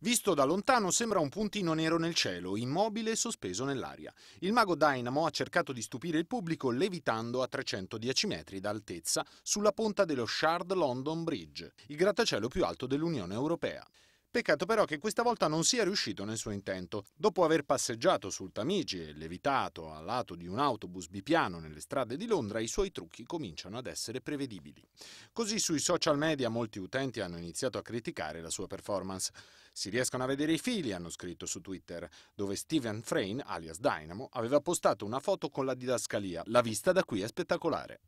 Visto da lontano sembra un puntino nero nel cielo, immobile e sospeso nell'aria. Il mago Dynamo ha cercato di stupire il pubblico levitando a 310 metri d'altezza sulla punta dello Shard London Bridge, il grattacielo più alto dell'Unione Europea. Peccato però che questa volta non sia riuscito nel suo intento. Dopo aver passeggiato sul Tamigi e levitato a lato di un autobus bipiano nelle strade di Londra, i suoi trucchi cominciano ad essere prevedibili. Così sui social media molti utenti hanno iniziato a criticare la sua performance. Si riescono a vedere i fili, hanno scritto su Twitter, dove Steven Frain, alias Dynamo, aveva postato una foto con la didascalia. La vista da qui è spettacolare.